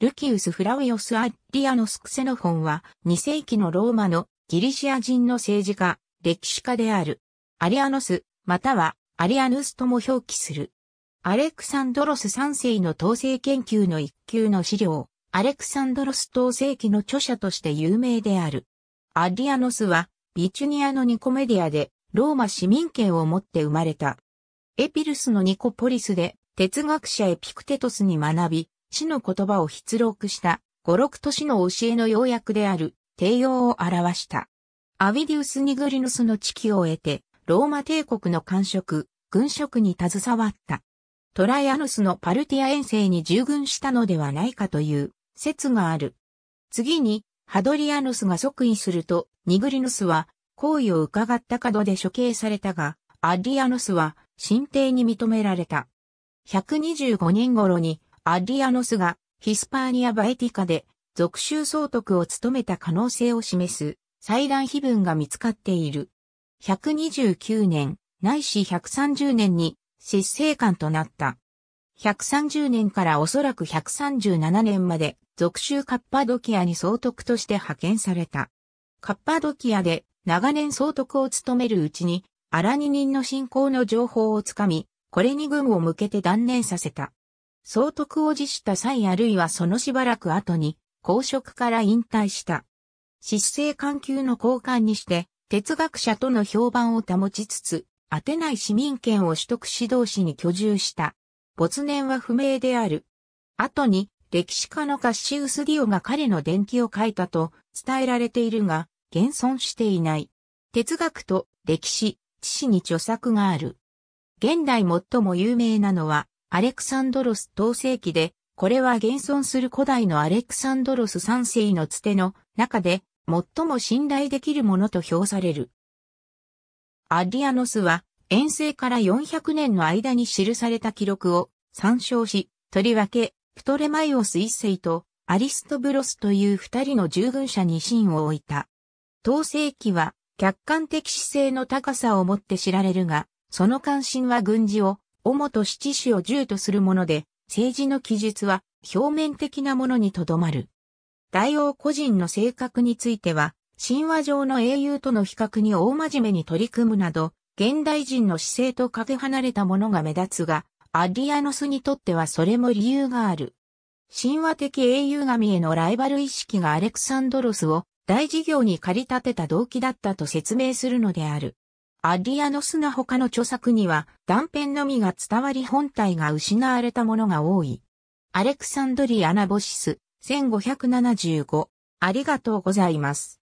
ルキウス・フラウィオス・アッリアノス・クセノフォンは、2世紀のローマのギリシア人の政治家、歴史家である。アリアノス、またはアリアヌスとも表記する。アレクサンドロス3世の統制研究の一級の資料、アレクサンドロス統制記の著者として有名である。アリアノスは、ビチュニアのニコメディアで、ローマ市民権を持って生まれた。エピルスのニコポリスで、哲学者エピクテトスに学び、死の言葉を筆録した五六都市の教えの要約である帝王を表した。アビディウス・ニグリヌスの地球を得て、ローマ帝国の官職、軍職に携わった。トライアヌスのパルティア遠征に従軍したのではないかという説がある。次に、ハドリアヌスが即位すると、ニグリヌスは、行為を伺った角で処刑されたが、アリアヌスは、神帝に認められた。125年頃に、アディアノスがヒスパーニア・バエティカで属州総督を務めた可能性を示す祭壇碑文が見つかっている。129年、ないし130年に失政官となった。130年からおそらく137年まで属州カッパドキアに総督として派遣された。カッパドキアで長年総督を務めるうちにアラニ人の信仰の情報をつかみ、これに軍を向けて断念させた。総督を辞した際あるいはそのしばらく後に、公職から引退した。失政官級の交換にして、哲学者との評判を保ちつつ、アテナイ市民権を取得し同士に居住した。没年は不明である。後に、歴史家のカッシウス・ディオが彼の伝記を書いたと伝えられているが、現存していない。哲学と歴史、知史に著作がある。現代最も有名なのは、アレクサンドロス統制期で、これは現存する古代のアレクサンドロス三世のつての中で最も信頼できるものと評される。アディアノスは遠征から400年の間に記された記録を参照し、とりわけプトレマイオス一世とアリストブロスという二人の従軍者に芯を置いた。統制期は客観的姿勢の高さをもって知られるが、その関心は軍事を主と七子を1とするもので、政治の記述は表面的なものにとどまる。大王個人の性格については、神話上の英雄との比較に大真面目に取り組むなど、現代人の姿勢とかけ離れたものが目立つが、アディアノスにとってはそれも理由がある。神話的英雄神へのライバル意識がアレクサンドロスを大事業に駆り立てた動機だったと説明するのである。アディアノスな他の著作には断片のみが伝わり本体が失われたものが多い。アレクサンドリアナボシス、1575。ありがとうございます。